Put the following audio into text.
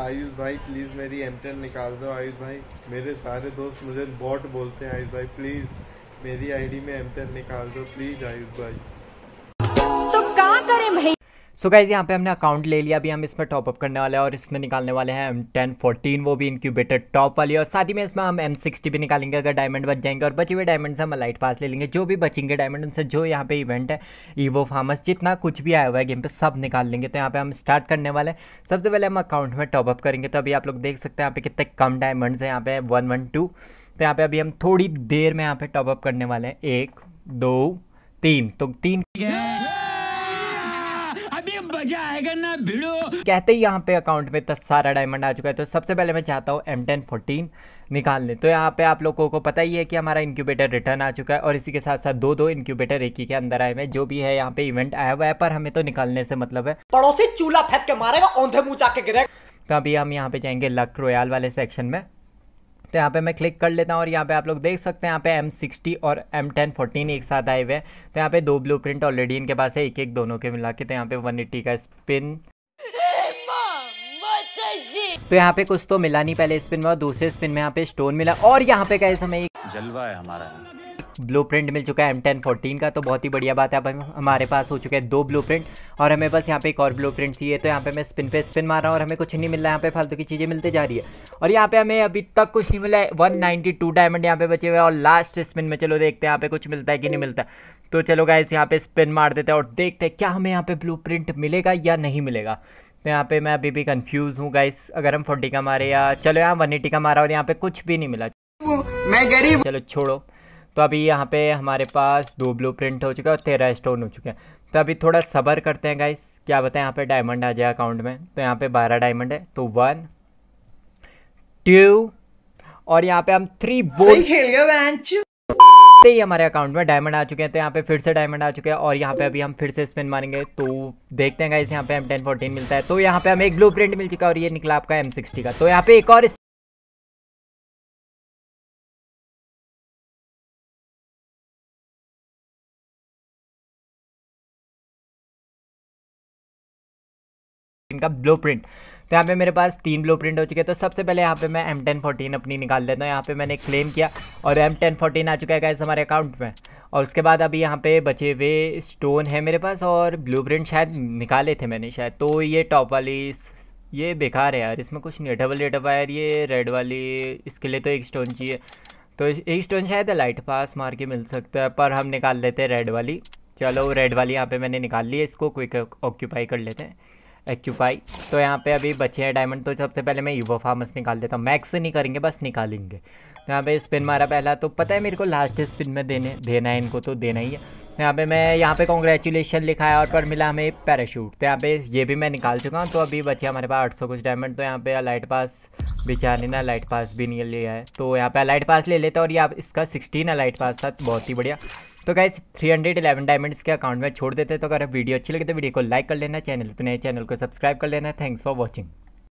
आयुष भाई प्लीज़ मेरी M ten निकाल दो आयुष भाई मेरे सारे दोस्त मुझे बॉट बोलते हैं आयुष भाई प्लीज़ मेरी आईडी में एम टेन निकाल दो प्लीज़ आयुष भाई सो गाइज यहाँ पे हमने अकाउंट ले लिया अभी हम इसमें टॉपअप करने वाले हैं और इसमें निकालने वाले हैं एम टेन फोर्टीन वो भी इनक्यूबेटर टॉप वाली और साथ ही में इसमें हम एम सिक्सटी भी निकालेंगे अगर डायमंड बच जाएंगे और बचे हुए डायमंड से हम लाइट पास ले लेंगे जो भी बचेंगे डायमंड उनसे जो यहाँ पे इवेंट है ईवो फार्मस जितना कुछ भी आया हुआ है गेम पर सब निकाल लेंगे तो यहाँ पे हम स्टार्ट करने वाले हैं सबसे पहले हम अकाउंट में टॉपअप करेंगे तो अभी आप लोग देख सकते हैं यहाँ पे कितने कम डायमंड्स हैं यहाँ पे वन वन टू तो यहाँ पे अभी हम थोड़ी देर में यहाँ पे टॉपअप करने वाले हैं एक दो तीन तो तीन मजा आएगा ना भिड़ो कहते ही यहाँ पे अकाउंट में तो सारा डायमंड आ चुका है तो सबसे पहले मैं चाहता हूँ एम टेन फोर्टीन निकाल लें तो यहाँ पे आप लोगों को पता ही है कि हमारा इंक्यूबेटर रिटर्न आ चुका है और इसी के साथ साथ दो दो इंक्यूबेटर एक ही के अंदर आए हुए जो भी है यहाँ पे इवेंट आया हुआ है पर हमें तो निकालने से मतलब है पड़ोसी चूल्हा फेंक के मारेगा औंधे मुँह चाके गिरेगा तो अभी हम यहाँ पे जाएंगे लक रोयाल वाले सेक्शन में तो यहाँ पे मैं क्लिक कर लेता हूँ और यहाँ पे आप लोग देख सकते हैं यहाँ पे M60 और M1014 एक साथ आए हुए हैं तो यहाँ पे दो ब्लू प्रिंट ऑलरेडी इनके पास है एक एक दोनों के मिला के तो यहाँ पे 180 का स्पिन तो यहाँ पे कुछ तो मिला नहीं पहले स्पिन में और दूसरे स्पिन में यहाँ पे स्टोन मिला और यहाँ पे कैसे हमें जलवा है हमारा प्रिंट मिल चुका है एम टेन फोर्टीन का तो बहुत ही बढ़िया बात है अब हमारे पास हो चुके हैं दो प्रिंट और हमें बस यहाँ पे एक और ब्लूप्रिंट चाहिए तो यहाँ पे मैं स्पिन पे स्पिन मार रहा हूँ और हमें कुछ नहीं मिल रहा है यहाँ पे फालतू की चीज़ें मिलती जा रही है और यहाँ पे हमें अभी तक कुछ नहीं मिला है वन नाइनटी टू डायमंड यहाँ पे बचे हुए और लास्ट स्पिन में चलो देखते हैं यहाँ पे कुछ मिलता है कि नहीं मिलता तो चलो गाइस यहाँ पे स्पिन मार देते हैं और देखते हैं क्या हमें यहाँ पे प्रिंट मिलेगा या नहीं मिलेगा तो यहाँ पे मैं अभी भी कंफ्यूज हूँ गाइस अगर हम फोर्टी का मारे या चलो यहाँ वन एटी का मारा और यहाँ पे कुछ भी नहीं मिला मैं गरीब चलो छोड़ो तो अभी यहाँ पे हमारे पास दो ब्लू प्रिंट हो चुके हैं और तेरह स्टोन हो चुके हैं तो अभी थोड़ा सबर करते हैं गाइस क्या बताएं यहाँ पे डायमंड आ जाए अकाउंट में तो यहाँ पे बारह डायमंड है तो वन टू और यहाँ पे हम थ्री बोल ही हमारे अकाउंट में डायमंड आ चुके हैं तो यहाँ पे फिर से डायमंड आ चुके हैं और यहाँ पे अभी हम फिर से स्पिन मारेंगे तो देखते हैं गाइस यहाँ पे एम टेन फोर्टीन मिलता है तो यहाँ पे हमें एक ब्लू प्रिंट मिल चुका है और ये निकला आपका एम सिक्सटी का तो यहाँ पे एक और इनका ब्लू प्रिंट तो यहाँ पे मेरे पास तीन ब्लू प्रिंट हो चुके हैं तो सबसे पहले यहाँ पे मैं एम टेन फोर्टीन अपनी निकाल देता हूँ यहाँ पे मैंने क्लेम किया और एम टेन फोर्टीन आ चुका है गाइस हमारे अकाउंट में और उसके बाद अभी यहाँ पे बचे हुए स्टोन है मेरे पास और ब्लू प्रिंट शायद निकाले थे मैंने शायद तो ये टॉप वाली ये बेकार है यार इसमें कुछ नहीं है डबल रेट यार ये रेड वाली इसके लिए तो एक स्टोन चाहिए तो एक स्टोन शायद लाइट पास मार के मिल सकता है पर हम निकाल लेते हैं रेड वाली चलो रेड वाली यहाँ पे मैंने निकाल ली है इसको क्विक ऑक्यूपाई कर लेते हैं एक्यूपाई तो यहाँ पे अभी बचे हैं डायमंड तो सबसे पहले मैं यूवो फार्मस निकाल देता हूँ मैक्स नहीं करेंगे बस निकालेंगे तो यहाँ पे स्पिन मारा पहला तो पता है मेरे को लास्ट स्पिन में देने देना है इनको तो देना ही है तो यहाँ पे मैं यहाँ पे कॉन्ग्रेचुलेसन लिखा है और पर मिला हमें पैराशूट तो यहाँ पे ये भी मैं निकाल चुका हूँ तो अभी बचे हमारे पास सौ कुछ डायमंड तो यहाँ पे लाइट पास बेचारे ना लाइट पास भी नहीं लिया है तो यहाँ पे लाइट पास ले लेता और ये आप इसका सिक्सटीन लाइट पास था बहुत ही बढ़िया तो गाइज 311 डायमंड्स के अकाउंट में छोड़ देते तो अगर वीडियो अच्छी लगी तो वीडियो को लाइक कर लेना चैनल पर नए चैनल को सब्सक्राइब कर लेना थैंक्स फॉर वॉचिंग